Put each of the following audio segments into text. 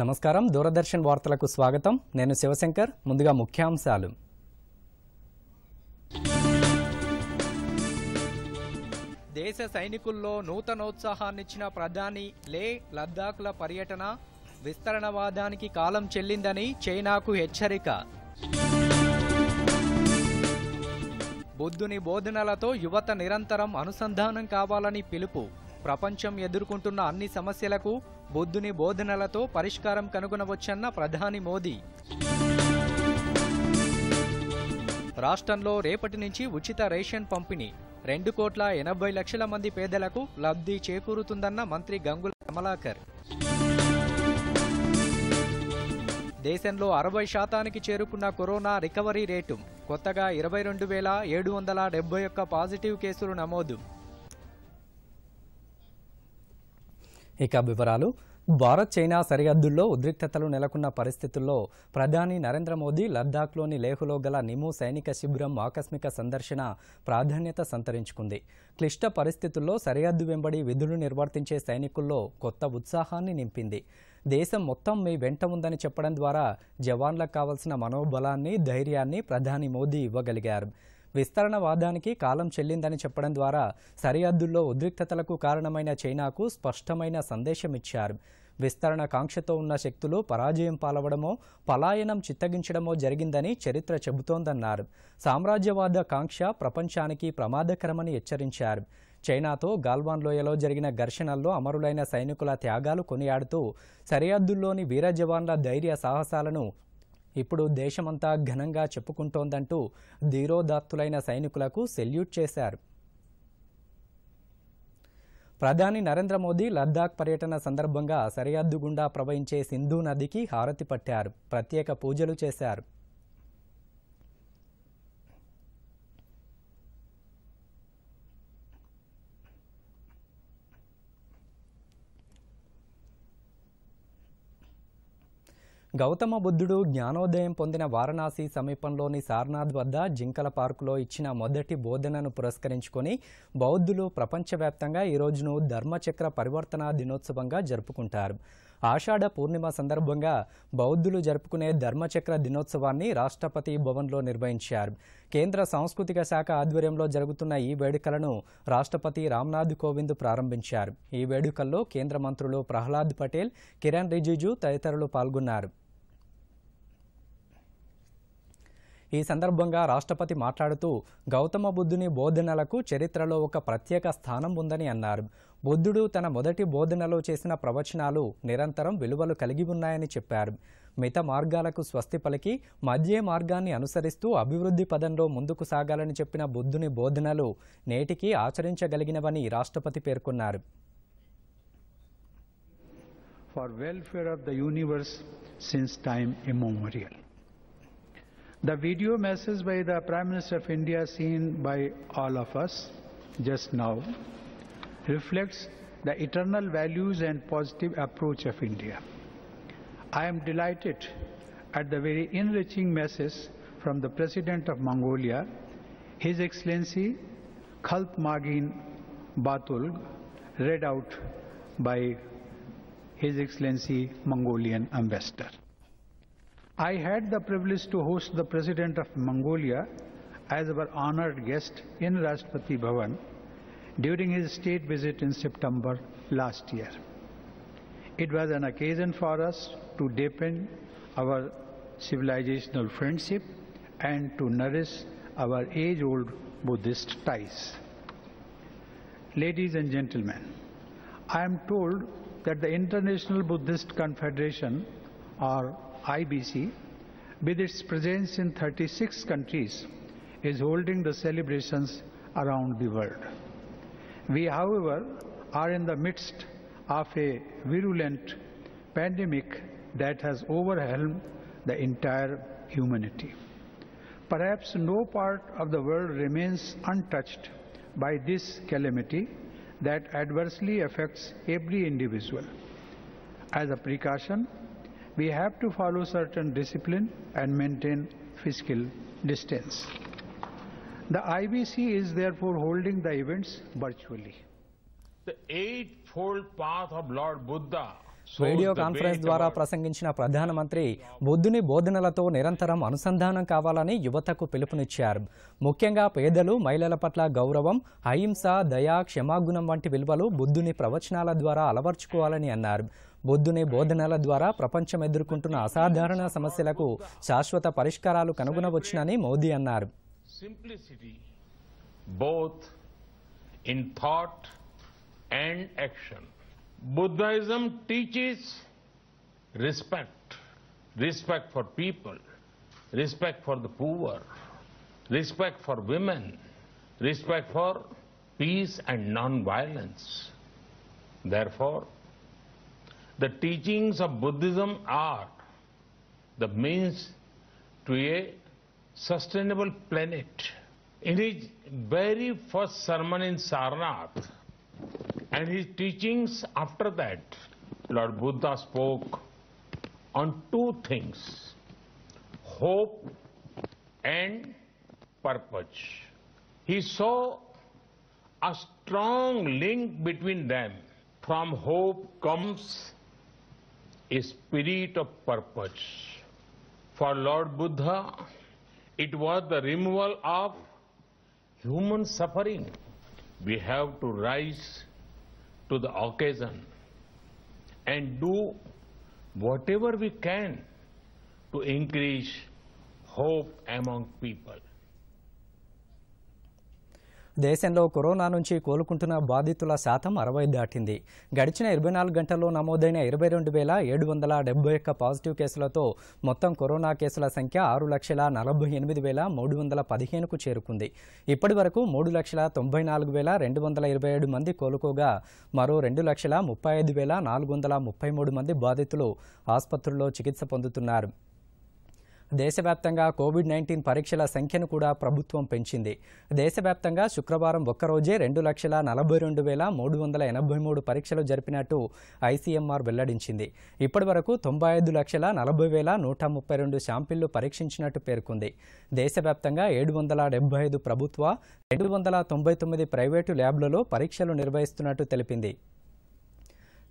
నమస్కారం దూరదర్శన్ వార్తలకు స్వాగతం నేను శివశంకర్ ముందుగా ముఖ్యాంశాలు దేశ సైనికుల్లో నూతనోత్సాహాన్నిచ్చిన ప్రధాని లే లద్దాఖ్ల పర్యటన విస్తరణవాదానికి కాలం చెల్లిందని చైనాకు హెచ్చరిక బుద్ధుని బోధనలతో యువత నిరంతరం అనుసంధానం కావాలని పిలుపు ప్రపంచం ఎదుర్కొంటున్న అన్ని సమస్యలకు బుద్ధుని బోధనలతో పరిష్కారం కనుగొనవచ్చన్న ప్రధాని మోదీ రాష్ట్రంలో రేపటి నుంచి ఉచిత రేషన్ పంపిణీ రెండు కోట్ల ఎనభై లక్షల మంది పేదలకు లబ్ధి చేకూరుతుందన్న మంత్రి గంగుల కమలాకర్ దేశంలో అరవై శాతానికి చేరుకున్న కరోనా రికవరీ రేటు కొత్తగా ఇరవై రెండు వేల ఏడు వందల డెబ్బై ఒక్క పాజిటివ్ కేసులు నమోదు ఇక వివరాలు భారత్ చైనా సరిహద్దుల్లో ఉద్రిక్తతలు నెలకొన్న పరిస్థితుల్లో ప్రధాని నరేంద్ర మోదీ లద్దాఖ్లోని లేహులో గల నిము సైనిక శిబిరం ఆకస్మిక సందర్శన ప్రాధాన్యత సంతరించుకుంది క్లిష్ట పరిస్థితుల్లో సరిహద్దు వెంబడి విధులు నిర్వర్తించే సైనికుల్లో కొత్త ఉత్సాహాన్ని నింపింది దేశం మొత్తం మీ వెంట ఉందని చెప్పడం ద్వారా జవాన్లకు కావలసిన మనోబలాన్ని ధైర్యాన్ని ప్రధాని మోదీ ఇవ్వగలిగారు విస్తరణ వాదానికి కాలం చెల్లిందని చెప్పడం ద్వారా సరిహద్దుల్లో ఉద్రిక్తతలకు కారణమైన చైనాకు స్పష్టమైన సందేశం ఇచ్చారు విస్తరణ కాంక్షతో ఉన్న శక్తులు పరాజయం పాలవడమో పలాయనం చిత్తగించడమో జరిగిందని చరిత్ర చెబుతోందన్నారు సామ్రాజ్యవాద కాంక్ష ప్రపంచానికి ప్రమాదకరమని హెచ్చరించారు చైనాతో గాల్వాన్ లోయలో జరిగిన ఘర్షణల్లో అమరులైన సైనికుల త్యాగాలు కొనియాడుతూ సరిహద్దుల్లోని వీర జవాన్ల ధైర్య సాహసాలను ఇప్పుడు దేశమంతా ఘనంగా చెప్పుకుంటోందంటూ ధీరోదాత్తులైన సైనికులకు సెల్యూట్ చేశారు ప్రధాని నరేంద్ర మోదీ లద్దాఖ్ పర్యటన సందర్భంగా సరిహద్దు గుండా ప్రవహించే సింధు నదికి హారతి పట్టారు ప్రత్యేక పూజలు చేశారు గౌతమ బుద్ధుడు జ్ఞానోదయం పొందిన వారణాసి సమీపంలోని సారనాథ్ వద్ద జింకల పార్కులో ఇచ్చిన మొదటి బోధనను పురస్కరించుకొని బౌద్ధులు ప్రపంచవ్యాప్తంగా ఈరోజును ధర్మచక్ర పరివర్తన దినోత్సవంగా జరుపుకుంటారు ఆషాఢ పూర్ణిమ సందర్భంగా బౌద్ధులు జరుపుకునే ధర్మచక్ర దినోత్సవాన్ని రాష్ట్రపతి భవన్లో నిర్వహించారు కేంద్ర సాంస్కృతిక శాఖ ఆధ్వర్యంలో జరుగుతున్న ఈ వేడుకలను రాష్ట్రపతి రామ్నాథ్ కోవింద్ ప్రారంభించారు ఈ వేడుకల్లో కేంద్ర మంత్రులు ప్రహ్లాద్ పటేల్ కిరణ్ రిజిజు తదితరులు పాల్గొన్నారు ఈ సందర్భంగా రాష్ట్రపతి మాట్లాడుతూ గౌతమ బుద్ధుని బోధనలకు చరిత్రలో ఒక ప్రత్యేక స్థానం ఉందని అన్నారు బుద్ధుడు తన మొదటి బోధనలో చేసిన ప్రవచనాలు నిరంతరం విలువలు కలిగి ఉన్నాయని చెప్పారు మిత మార్గాలకు స్వస్తి పలికి మధ్యే మార్గాన్ని అనుసరిస్తూ అభివృద్ధి పదంలో ముందుకు సాగాలని చెప్పిన బుద్ధుని బోధనలు నేటికి ఆచరించగలిగినవని రాష్ట్రపతి పేర్కొన్నారు for welfare of the universe since time immemorial The video message by the Prime Minister of India seen by all of us just now reflects the eternal values and positive approach of India. I am delighted at the very enriching message from the President of Mongolia, His Excellency Khalpmagin Batulg, read out by His Excellency Mongolian Ambassador. I had the privilege to host the President of Mongolia as our honored guest in Rashtrapati Bhavan during his state visit in September last year. It was an occasion for us to deepen our civilizational friendship and to nourish our age-old Buddhist ties. Ladies and gentlemen, I am told that the International Buddhist Confederation, or IBC, with its presence in 36 countries, is holding the celebrations around the world. We, however, are in the midst of a virulent pandemic that has overwhelmed the entire humanity. Perhaps no part of the world remains untouched by this calamity that adversely affects every individual. As a precaution, we have to follow certain discipline and maintain physical distance. The IBC is therefore holding the events virtually. The eightfold path of Lord Buddha video conference ద్వారా ప్రసంగించిన ప్రధానమంత్రి బుద్ధుని బోధనలతో నిరంతరం అనుసంధానం కావాలని యువతకు పిలుపునిచ్చారు ముఖ్యంగా పేదలు మహిళల పట్ల గౌరవం అహింస దయా క్షమాగుణం వంటి విలువలు బుద్ధుని ప్రవచనాల ద్వారా అలవర్చుకోవాలని అన్నారు బుద్ధుని బోధనల ద్వారా ప్రపంచం ఎదుర్కొంటున్న అసాధారణ సమస్యలకు శాశ్వత పరిష్కారాలు కనుగొనవచ్చునని మోదీ అన్నారు simplicity both in thought and action Buddhism teaches respect respect for people respect the poor respect women respect peace and non-violence. Therefore, The teachings of Buddhism are the means to a sustainable planet. In his very first sermon in Sarnath and his teachings after that, Lord Buddha spoke on two things hope and purpose. He saw a strong link between them. From hope comes a spirit of purpose. For Lord Buddha, it was the removal of human suffering. We have to rise to the occasion and do whatever we can to increase hope among people. దేశంలో corona నుంచి కోలుకుంటున్న బాధితుల శాతం అరవై దాటింది గడిచిన ఇరవై నాలుగు గంటల్లో నమోదైన ఇరవై రెండు వేల ఏడు వందల డెబ్బై ఒక్క పాజిటివ్ కేసులతో మొత్తం కరోనా కేసుల సంఖ్య ఆరు లక్షల నలభై ఎనిమిది వేల మూడు వందల పదిహేనుకు చేరుకుంది ఇప్పటి వరకు మూడు లక్షల తొంభై నాలుగు వేల రెండు వందల ఇరవై ఏడు మంది కోలుకోగా మరో రెండు లక్షల ముప్పై ఐదు వేల నాలుగు వందల ముప్పై మూడు మంది బాధితులు ఆసుపత్రుల్లో చికిత్స పొందుతున్నారు దేశవ్యాప్తంగా కోవిడ్ నైన్టీన్ పరీక్షల సంఖ్యను కూడా ప్రభుత్వం పెంచింది దేశవ్యాప్తంగా శుక్రవారం ఒక్కరోజే రెండు లక్షల నలభై రెండు వేల మూడు వందల ఎనభై మూడు పరీక్షలు జరిపినట్టు ఐసీఎంఆర్ వెల్లడించింది ఇప్పటి వరకు తొంభై ఐదు లక్షల నలభై వేల నూట ముప్పై రెండు శాంపిళ్లు పరీక్షించినట్టు పేర్కొంది దేశవ్యాప్తంగా ఏడు వందల డెబ్బై ఐదు ప్రభుత్వ రెండు వందల తొంభై తొమ్మిది ప్రైవేటు ల్యాబ్లలో పరీక్షలు నిర్వహిస్తున్నట్టు తెలిపింది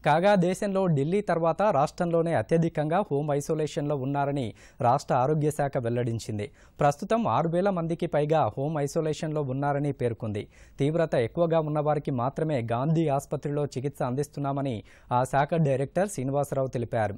కాగా దేశంలో ఢిల్లీ తర్వాత రాష్ట్రంలోనే అత్యధికంగా హోమ్ ఐసోలేషన్లో ఉన్నారని రాష్ట్ర ఆరోగ్య శాఖ వెల్లడించింది ప్రస్తుతం ఆరు వేల మందికి పైగా హోమ్ ఐసోలేషన్లో ఉన్నారని పేర్కొంది తీవ్రత ఎక్కువగా ఉన్నవారికి మాత్రమే గాంధీ ఆసుపత్రిలో చికిత్స అందిస్తున్నామని ఆ శాఖ డైరెక్టర్ శ్రీనివాసరావు తెలిపారు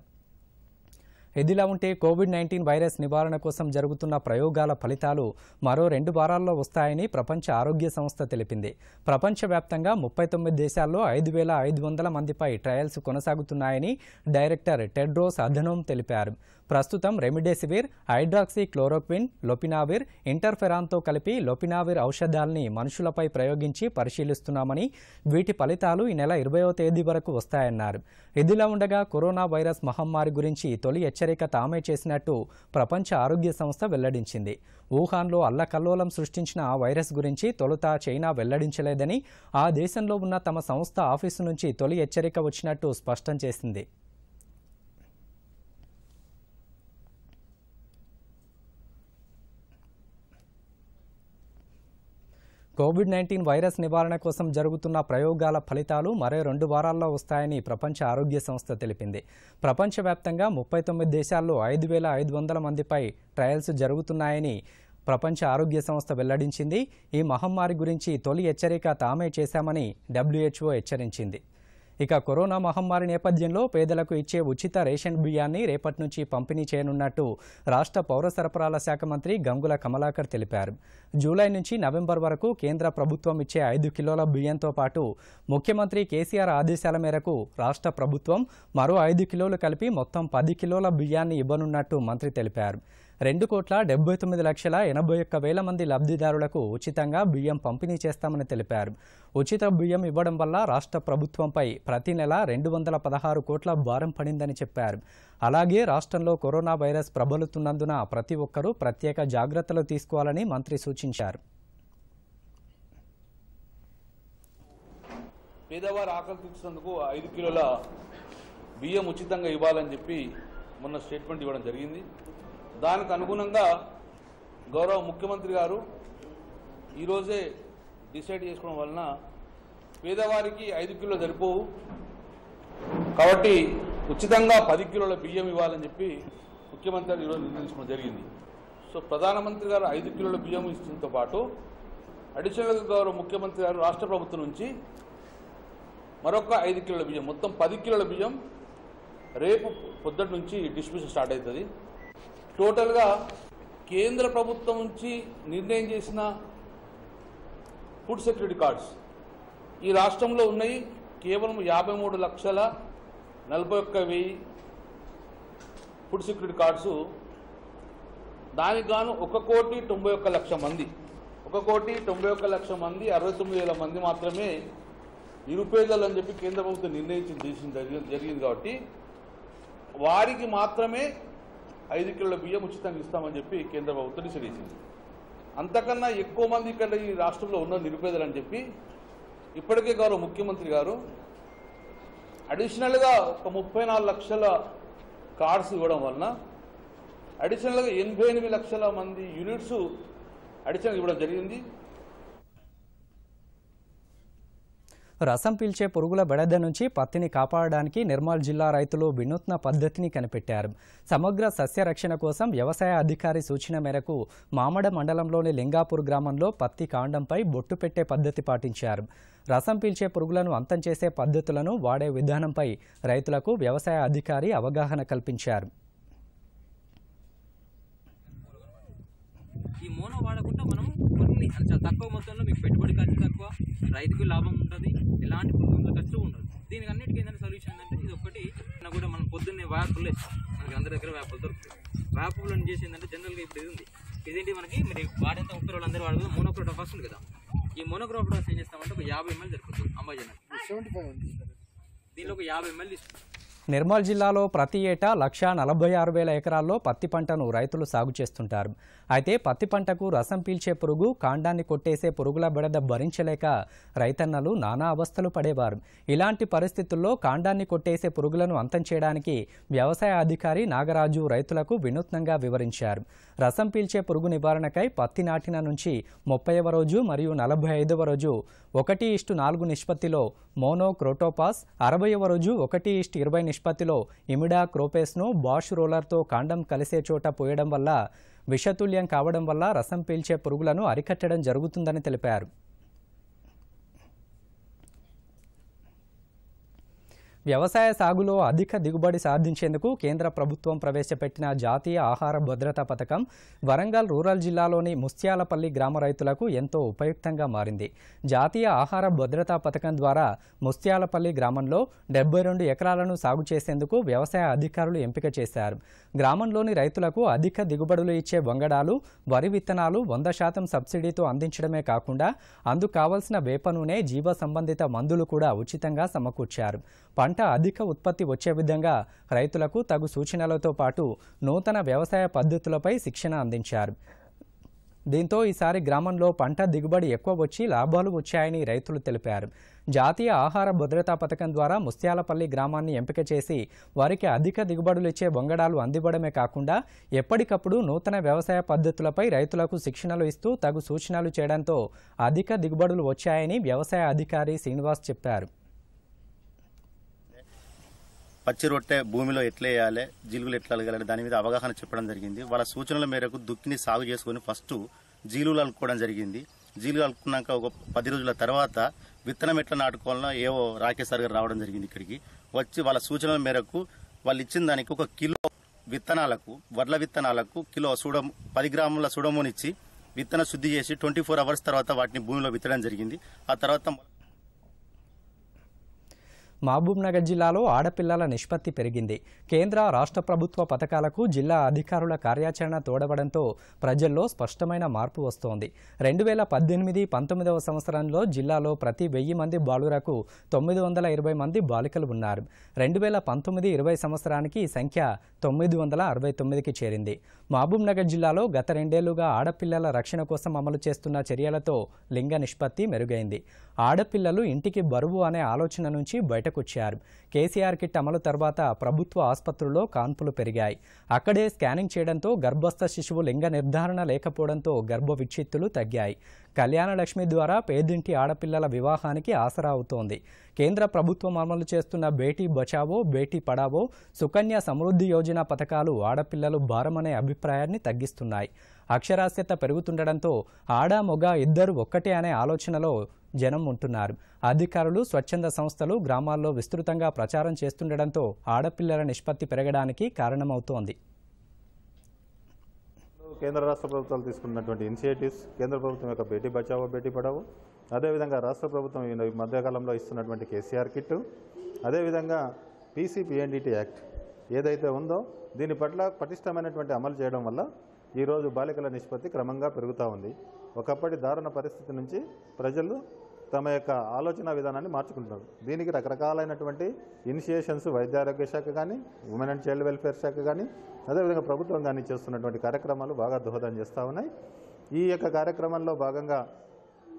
ఇదిలా ఉంటే కోవిడ్ నైన్టీన్ వైరస్ నివారణ కోసం జరుగుతున్న ప్రయోగాల ఫలితాలు మరో రెండు వారాల్లో వస్తాయని ప్రపంచ ఆరోగ్య సంస్థ తెలిపింది ప్రపంచవ్యాప్తంగా ముప్పై తొమ్మిది దేశాల్లో ఐదు వేల ఐదు వందల మందిపై ట్రయల్స్ కొనసాగుతున్నాయని డైరెక్టర్ టెడ్రోస్ అధనోమ్ తెలిపారు ప్రస్తుతం రెమిడెసివిర్ హైడ్రాక్సీ క్లోరోక్విన్ లొపినావిర్ ఇంటర్ఫెరాన్తో కలిపి లొపినావిర్ ఔషధాల్ని మనుషులపై ప్రయోగించి పరిశీలిస్తున్నామని వీటి ఫలితాలు ఈ నెల ఇరవయో తేదీ వరకు వస్తాయన్నారు ఇదిలా ఉండగా కరోనా వైరస్ మహమ్మారి గురించి తొలి హెచ్చరిక తామే చేసినట్టు ప్రపంచ ఆరోగ్య సంస్థ వెల్లడించింది వుహాన్లో అల్లకల్లోలం సృష్టించిన ఆ వైరస్ గురించి తొలుత చైనా వెల్లడించలేదని ఆ దేశంలో ఉన్న తమ సంస్థ ఆఫీసు నుంచి తొలి హెచ్చరిక వచ్చినట్టు స్పష్టం చేసింది కోవిడ్ నైన్టీన్ వైరస్ నివారణ కోసం జరుగుతున్న ప్రయోగాల ఫలితాలు మరో రెండు వారాల్లో వస్తాయని ప్రపంచ ఆరోగ్య సంస్థ తెలిపింది ప్రపంచవ్యాప్తంగా ముప్పై తొమ్మిది దేశాల్లో ఐదు వేల ఐదు వందల మందిపై ట్రయల్స్ జరుగుతున్నాయని ప్రపంచ ఆరోగ్య సంస్థ వెల్లడించింది ఈ మహమ్మారి గురించి తొలి హెచ్చరిక తామే చేశామని డబ్ల్యూహెచ్ఓ హెచ్చరించింది ఇక కరోనా మహమ్మారి నేపథ్యంలో పేదలకు ఇచ్చే ఉచిత రేషన్ బియ్యాన్ని రేపటి నుంచి పంపిణీ చేయనున్నట్టు రాష్ట్ర పౌర సరఫరాల శాఖ మంత్రి గంగుల కమలాకర్ తెలిపారు జూలై నుంచి నవంబర్ వరకు కేంద్ర ప్రభుత్వం ఇచ్చే ఐదు కిలోల బియ్యంతో పాటు ముఖ్యమంత్రి కేసీఆర్ ఆదేశాల మేరకు రాష్ట్ర ప్రభుత్వం మరో ఐదు కిలోలు కలిపి మొత్తం పది కిలోల బియ్యాన్ని ఇవ్వనున్నట్టు మంత్రి తెలిపారు రెండు కోట్ల డెబ్బై తొమ్మిది లక్షల ఎనభై ఒక్క వేల మంది లబ్ధిదారులకు ఉచితంగా బియ్యం పంపిణీ చేస్తామని తెలిపారు ఉచిత బియ్యం ఇవ్వడం వల్ల రాష్ట్ర ప్రభుత్వంపై ప్రతి నెల రెండు వందల పదహారు కోట్ల భారం పడిందని చెప్పారు అలాగే రాష్ట్రంలో కరోనా వైరస్ ప్రబలుతున్నందున ప్రతి ఒక్కరూ ప్రత్యేక జాగ్రత్తలు తీసుకోవాలని మంత్రి సూచించారు పేదవారు ఆకలి తీర్చినందుకు ఐదు కిలోల బియ్యం ఉచితంగా ఇవ్వాలని చెప్పి మొన్న స్టేట్మెంట్ ఇవ్వడం జరిగింది దానికి అనుగుణంగా గౌరవ ముఖ్యమంత్రి గారు ఈరోజే డిసైడ్ చేసుకోవడం వలన పేదవారికి ఐదు కిలో సరిపోవు కాబట్టి ఉచితంగా పది కిలోల బియ్యం ఇవ్వాలని చెప్పి ముఖ్యమంత్రి గారు ఈరోజు నిర్ణయించుకోవడం జరిగింది సో ప్రధానమంత్రి గారు ఐదు కిలోల బియ్యం ఇచ్చడంతో పాటు అడిషనల్గా గౌరవ ముఖ్యమంత్రి గారు రాష్ట్ర ప్రభుత్వం నుంచి మరొక ఐదు కిలోల బియ్యం మొత్తం పది కిలోల బియ్యం రేపు పొద్దు నుంచి డిస్ట్రిబ్యూషన్ స్టార్ట్ అవుతుంది టోటల్గా కేంద్ర ప్రభుత్వం నుంచి నిర్ణయం చేసిన ఫుడ్ సెక్యూరిటీ కార్డ్స్ ఈ రాష్ట్రంలో ఉన్నాయి కేవలం యాభై మూడు లక్షల నలభై ఒక్క వెయ్యి ఫుడ్ సెక్యూరిటీ కార్డ్స్ దానికి గాను ఒక కోటి తొంభై ఒక్క లక్ష మంది ఒక కోటి తొంభై ఒక్క లక్ష మంది అరవై తొమ్మిది వేల మంది మాత్రమే నిరుపేదలు అని చెప్పి కేంద్ర ప్రభుత్వం నిర్ణయించింది జరిగింది కాబట్టి వారికి మాత్రమే ఐదు కిలోల బియ్యం ఉచితంగా ఇస్తామని చెప్పి కేంద్ర ప్రభుత్వం నిషేధించింది అంతకన్నా ఎక్కువ మంది ఇక్కడ ఈ రాష్ట్రంలో ఉన్న నిరుపేదలు అని చెప్పి ఇప్పటికే గౌరవ ముఖ్యమంత్రి గారు అడిషనల్గా ఒక ముప్పై లక్షల కార్డ్స్ ఇవ్వడం వలన అడిషనల్గా ఎనభై లక్షల మంది యూనిట్స్ అడిషనల్ ఇవ్వడం జరిగింది రసం పీల్చే పురుగుల బెడద నుంచి పత్తిని కాపాడడానికి నిర్మల్ జిల్లా రైతులు వినూత్న పద్ధతిని కనిపెట్టారు సమగ్ర సస్య రక్షణ కోసం వ్యవసాయ అధికారి సూచన మేరకు మామడ మండలంలోని లింగాపూర్ గ్రామంలో పత్తి కాండంపై బొట్టు పెట్టే పద్ధతి పాటించారు రసం పీల్చే పురుగులను అంతం చేసే పద్ధతులను వాడే విధానంపై రైతులకు వ్యవసాయ అధికారి అవగాహన కల్పించారు ఈ మోనో వాడకుండా మనం అన్ని చాలా తక్కువ మొత్తంలో మీకు పెట్టుబడి ఖర్చు తక్కువ రైతుకు లాభం ఉంటుంది ఎలాంటి పురుగుల ఖర్చు ఉండదు దీనికి అన్నిటికీ ఏంటంటే సొల్యూషన్ ఏంటంటే ఇది ఒకటి కూడా మనం పొద్దున్నే వ్యాపులు వేస్తాం మనకి అందరి దగ్గర వ్యాపులు దొరుకుతాయి వ్యాపులు అని చేసి ఏంటంటే జనరల్గా ఇప్పుడు ఇది ఉంది ఇదేంటి మనకి మరి వాడేంత ఉత్తర వాళ్ళు అందరూ వాడదు ఫస్ట్ ఉంది కదా ఈ మోనోక్రోటోఫాస్ ఏం చేస్తామంటే ఒక యాభై ఎంఎల్ జరుగుతుంది అంబాజీ సెవెంటీ ఫైవ్ నిర్మల్ జిల్లాలో ప్రతి ఏటా లక్ష నలభై ఆరు వేల ఎకరాల్లో పత్తి పంటను రైతులు సాగు చేస్తుంటారు అయితే పత్తి పంటకు రసం పీల్చే పురుగు కాండాన్ని కొట్టేసే పురుగుల బెడద భరించలేక రైతన్నలు నానా అవస్థలు పడేవారు ఇలాంటి పరిస్థితుల్లో కాండాన్ని కొట్టేసే పురుగులను అంతం చేయడానికి వ్యవసాయ అధికారి నాగరాజు రైతులకు వినూత్నంగా వివరించారు రసం పీల్చే పురుగు నివారణకై పత్తి నాటిన నుంచి ముప్పైవ రోజు మరియు నలభై ఐదవ రోజు ఒకటి ఇష్టు నాలుగు నిష్పత్తిలో మోనోక్రోటోపాస్ అరవై ఇరవయవ రోజు ఒకటి ఇష్ట ఇరవై నిష్పత్తిలో ఇమిడా క్రోపేస్ను బాష్ రోలర్తో కాండం కలిసే చోట పోయడం వల్ల విషతుల్యం కావడం వల్ల రసం పీల్చే పురుగులను అరికట్టడం జరుగుతుందని తెలిపారు వ్యవసాయ సాగులో అధిక దిగుబడి సాధించేందుకు కేంద్ర ప్రభుత్వం ప్రవేశపెట్టిన జాతీయ ఆహార భద్రతా పథకం వరంగల్ రూరల్ జిల్లాలోని ముస్త్యాలపల్లి గ్రామ రైతులకు ఎంతో ఉపయుక్తంగా మారింది జాతీయ ఆహార భద్రతా పథకం ద్వారా ముస్త్యాలపల్లి గ్రామంలో డెబ్బై రెండు ఎకరాలను సాగు చేసేందుకు వ్యవసాయ అధికారులు ఎంపిక చేశారు గ్రామంలోని రైతులకు అధిక దిగుబడులు ఇచ్చే వంగడాలు వరి విత్తనాలు వంద శాతం సబ్సిడీతో అందించడమే కాకుండా అందుకు కావలసిన వేప నూనె జీవ సంబంధిత మందులు కూడా ఉచితంగా సమకూర్చారు పంట పంట అధిక ఉత్పత్తి వచ్చే విధంగా రైతులకు తగు సూచనలతో పాటు నూతన వ్యవసాయ పద్ధతులపై శిక్షణ అందించారు దీంతో ఈసారి గ్రామంలో పంట దిగుబడి ఎక్కువ వచ్చి లాభాలు వచ్చాయని రైతులు తెలిపారు జాతీయ ఆహార భద్రతా పథకం ద్వారా ముస్త్యాలపల్లి గ్రామాన్ని ఎంపిక చేసి వారికి అధిక దిగుబడులు ఇచ్చే బొంగడాలు అందివ్వడమే కాకుండా ఎప్పటికప్పుడు నూతన వ్యవసాయ పద్ధతులపై రైతులకు శిక్షణలు ఇస్తూ తగు సూచనలు చేయడంతో అధిక దిగుబడులు వచ్చాయని వ్యవసాయ అధికారి శ్రీనివాస్ చెప్పారు పచ్చి రొట్టె భూమిలో ఎట్లేయాలి జీలుగులు ఎట్లా అలగాలని దాని మీద అవగాహన చెప్పడం జరిగింది వాళ్ళ సూచనల మేరకు దుక్కిని సాగు చేసుకుని ఫస్ట్ జీలుగులు అలుక్కోవడం జరిగింది జీలుగులు అలుక్కున్నాక ఒక పది రోజుల తర్వాత విత్తనం ఎట్లా నాటుకోవాలన్నా ఏవో రాకేష్ సార్ గారు రావడం జరిగింది ఇక్కడికి వచ్చి వాళ్ళ సూచనల మేరకు వాళ్ళు ఇచ్చిన దానికి ఒక కిలో విత్తనాలకు వడ్ల విత్తనాలకు కిలో సూడ పది గ్రాముల సూడమోనిచ్చి విత్తన శుద్ధి చేసి ట్వంటీ ఫోర్ అవర్స్ తర్వాత వాటిని భూమిలో విత్తడం జరిగింది ఆ తర్వాత మహబూబ్నగర్ జిల్లాలో ఆడపిల్లల నిష్పత్తి పెరిగింది కేంద్ర రాష్ట్ర ప్రభుత్వ పథకాలకు జిల్లా అధికారుల కార్యాచరణ తోడవడంతో ప్రజల్లో స్పష్టమైన మార్పు వస్తోంది రెండు వేల పద్దెనిమిది పంతొమ్మిదవ సంవత్సరంలో జిల్లాలో ప్రతి వెయ్యి మంది బాలురకు తొమ్మిది వందల ఇరవై మంది బాలికలు ఉన్నారు రెండు వేల పంతొమ్మిది ఇరవై సంవత్సరానికి ఈ సంఖ్య తొమ్మిది వందల అరవై తొమ్మిదికి చేరింది మహబూబ్నగర్ జిల్లాలో గత రెండేళ్లుగా ఆడపిల్లల రక్షణ కోసం అమలు చేస్తున్న చర్యలతో లింగ నిష్పత్తి మెరుగైంది ఆడపిల్లలు ఇంటికి బరువు అనే ఆలోచన నుంచి బయట బయటకొచ్చారు కేసీఆర్ కిట్ అమలు తర్వాత ప్రభుత్వ ఆసుపత్రుల్లో కాన్పులు పెరిగాయి అక్కడే స్కానింగ్ చేయడంతో గర్భస్థ శిశువు లింగ నిర్ధారణ లేకపోవడంతో గర్భ విచ్ఛిత్తులు తగ్గాయి కళ్యాణలక్ష్మి ద్వారా పేదింటి ఆడపిల్లల వివాహానికి ఆసరా అవుతోంది కేంద్ర ప్రభుత్వం అమలు చేస్తున్న బేటీ బచావో బేటీ పడావో సుకన్య సమృద్ధి యోజన పథకాలు ఆడపిల్లలు భారమనే అభిప్రాయాన్ని తగ్గిస్తున్నాయి అక్షరాస్యత పెరుగుతుండడంతో ఆడ మొగ ఇద్దరు ఒక్కటే అనే ఆలోచనలో జనం ఉంటున్నారు అధికారులు స్వచ్ఛంద సంస్థలు గ్రామాల్లో విస్తృతంగా ప్రచారం చేస్తుండడంతో ఆడపిల్లల నిష్పత్తి పెరగడానికి కారణమవుతోంది కేంద్ర రాష్ట్ర ప్రభుత్వాలు తీసుకున్నటువంటి ఇనిషియేటివ్స్ కేంద్ర ప్రభుత్వం యొక్క బేటీ బచావో బేటీ పడావో అదేవిధంగా రాష్ట్ర ప్రభుత్వం ఈ మధ్యకాలంలో ఇస్తున్నటువంటి కేసీఆర్ కిట్ అదేవిధంగా పీసీపీఎన్డిటీ యాక్ట్ ఏదైతే ఉందో దీని పట్ల పటిష్టమైనటువంటి అమలు చేయడం వల్ల ఈరోజు బాలికల నిష్పత్తి క్రమంగా పెరుగుతూ ఉంది ఒకప్పటి దారుణ పరిస్థితి నుంచి ప్రజలు తమ యొక్క ఆలోచన విధానాన్ని మార్చుకుంటున్నారు దీనికి రకరకాలైనటువంటి ఇనిషియేషన్స్ వైద్యారోగ్య శాఖ కానీ ఉమెన్ అండ్ చైల్డ్ వెల్ఫేర్ శాఖ కానీ అదేవిధంగా ప్రభుత్వం కానీ చేస్తున్నటువంటి కార్యక్రమాలు బాగా దోహదం చేస్తూ ఉన్నాయి ఈ యొక్క కార్యక్రమంలో భాగంగా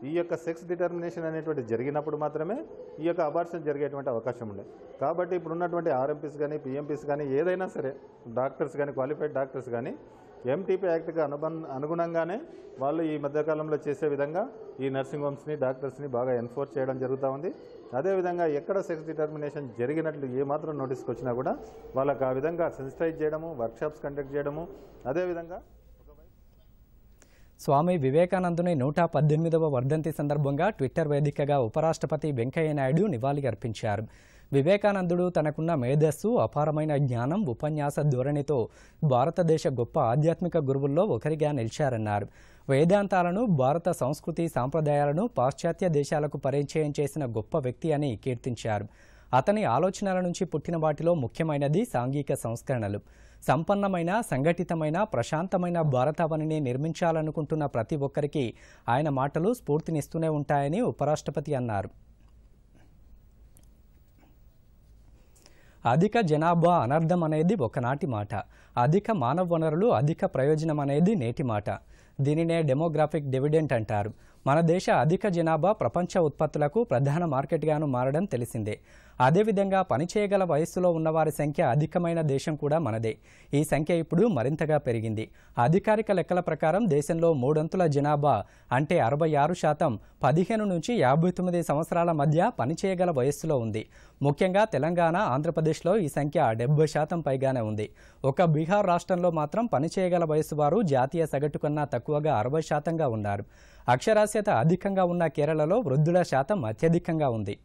ఈ యొక్క సెక్స్ డిటర్మినేషన్ అనేటువంటి జరిగినప్పుడు మాత్రమే ఈ యొక్క అబార్షన్ జరిగేటువంటి అవకాశం ఉండే కాబట్టి ఇప్పుడు ఉన్నటువంటి ఆర్ఎంపీస్ కానీ పిఎంపీస్ కానీ ఏదైనా సరే డాక్టర్స్ కానీ క్వాలిఫైడ్ డాక్టర్స్ కానీ ఎంటీపీ యాక్ట్కి అనుబంధ అనుగుణంగానే వాళ్ళు ఈ మధ్యకాలంలో చేసే విధంగా ఈ నర్సింగ్ హోమ్స్ని డాక్టర్స్ని బాగా ఎన్ఫోర్స్ చేయడం జరుగుతూ ఉంది అదేవిధంగా ఎక్కడ సెక్స్ డిటర్మినేషన్ జరిగినట్లు ఏమాత్రం నోటీస్కి వచ్చినా కూడా వాళ్ళకి ఆ విధంగా సెన్సిటైజ్ చేయడము వర్క్షాప్స్ కండక్ట్ చేయడము అదేవిధంగా స్వామి వివేకానందుని నూట పద్దెనిమిదవ వర్ధంతి సందర్భంగా ట్విట్టర్ వేదికగా ఉపరాష్ట్రపతి వెంకయ్యనాయుడు నివాళి అర్పించారు వివేకానందుడు తనకున్న మేధస్సు అపారమైన జ్ఞానం ఉపన్యాస ధోరణితో భారతదేశ గొప్ప ఆధ్యాత్మిక గురువుల్లో ఒకరిగా నిలిచారన్నారు వేదాంతాలను భారత సంస్కృతి సాంప్రదాయాలను పాశ్చాత్య దేశాలకు పరిచయం చేసిన గొప్ప వ్యక్తి అని కీర్తించారు అతని ఆలోచనల నుంచి పుట్టిన వాటిలో ముఖ్యమైనది సాంఘిక సంస్కరణలు సంపన్నమైన సంఘటితమైన ప్రశాంతమైన భారతవనిని నిర్మించాలనుకుంటున్న ప్రతి ఒక్కరికి ఆయన మాటలు స్ఫూర్తినిస్తూనే ఉంటాయని ఉపరాష్ట్రపతి అన్నారు అధిక జనాభా అనర్థం అనేది ఒకనాటి మాట అధిక మానవ వనరులు అధిక ప్రయోజనం అనేది నేటి మాట దీనినే డెమోగ్రాఫిక్ డివిడెంట్ అంటారు మన దేశ అధిక జనాభా ప్రపంచ ఉత్పత్తులకు ప్రధాన మార్కెట్గాను మారడం తెలిసిందే అదేవిధంగా పనిచేయగల వయస్సులో ఉన్నవారి సంఖ్య అధికమైన దేశం కూడా మనదే ఈ సంఖ్య ఇప్పుడు మరింతగా పెరిగింది అధికారిక లెక్కల ప్రకారం దేశంలో మూడొంతుల జనాభా అంటే అరవై ఆరు శాతం పదిహేను నుంచి యాభై తొమ్మిది సంవత్సరాల మధ్య పనిచేయగల వయస్సులో ఉంది ముఖ్యంగా తెలంగాణ ఆంధ్రప్రదేశ్లో ఈ సంఖ్య డెబ్బై శాతం పైగానే ఉంది ఒక బీహార్ రాష్ట్రంలో మాత్రం పనిచేయగల వయస్సు వారు జాతీయ సగటు కన్నా తక్కువగా అరవై శాతంగా ఉన్నారు అక్షరాస్యత అధికంగా ఉన్న కేరళలో వృద్ధుల శాతం అత్యధికంగా ఉంది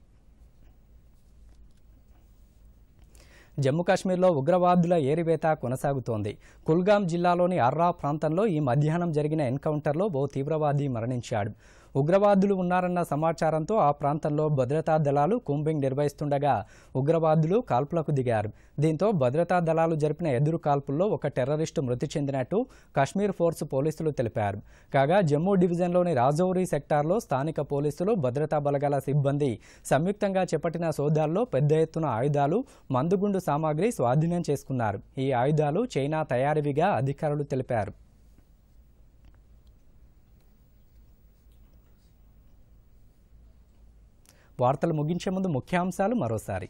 జమ్మూ కాశ్మీర్లో ఉగ్రవాదుల ఏరివేత కొనసాగుతోంది కుల్గాం జిల్లాలోని అర్రా ప్రాంతంలో ఈ మధ్యాహ్నం జరిగిన ఎన్కౌంటర్లో ఓ తీవ్రవాది మరణించాడు ఉగ్రవాదులు ఉన్నారన్న సమాచారంతో ఆ ప్రాంతంలో భద్రతా దళాలు కూంబింగ్ నిర్వహిస్తుండగా ఉగ్రవాదులు కాల్పులకు దిగారు దీంతో భద్రతా దళాలు జరిపిన ఎదురు కాల్పుల్లో ఒక టెర్రరిస్టు మృతి చెందినట్టు కశ్మీర్ ఫోర్స్ పోలీసులు తెలిపారు కాగా జమ్మూ డివిజన్లోని రాజౌరి సెక్టార్లో స్థానిక పోలీసులు భద్రతా బలగాల సిబ్బంది సంయుక్తంగా చేపట్టిన సోదాల్లో పెద్ద ఎత్తున ఆయుధాలు మందుగుండు సామాగ్రి స్వాధీనం చేసుకున్నారు ఈ ఆయుధాలు చైనా తయారీవిగా అధికారులు తెలిపారు వార్తలు ముగించే ముందు ముఖ్యాంశాలు మరోసారి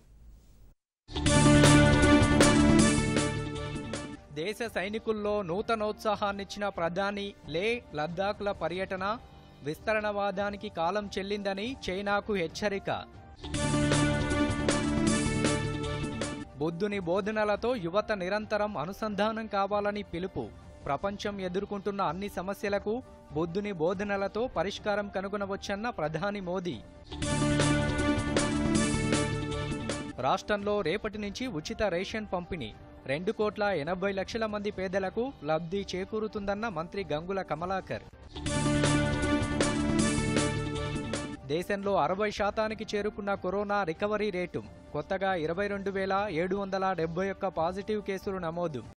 దేశ సైనికుల్లో నూతనోత్సాహాన్నిచ్చిన ప్రధాని లే లద్దాఖ్ల పర్యటన విస్తరణవాదానికి కాలం చెల్లిందని చైనాకు హెచ్చరిక బుద్ధుని బోధనలతో యువత నిరంతరం అనుసంధానం కావాలని పిలుపు ప్రపంచం ఎదుర్కొంటున్న అన్ని సమస్యలకు బుద్ధుని బోధనలతో పరిష్కారం కనుగొనవచ్చన్న ప్రధాని మోదీ రాష్ట్రంలో రేపటి నుంచి ఉచిత రేషన్ పంపిణీ రెండు కోట్ల ఎనభై లక్షల మంది పేదలకు లబ్ధి చేకూరుతుందన్న మంత్రి గంగుల కమలాకర్ దేశంలో అరవై శాతానికి చేరుకున్న కరోనా రికవరీ రేటు కొత్తగా ఇరవై రెండు వేల ఏడు వందల డెబ్బై ఒక్క పాజిటివ్ కేసులు నమోదు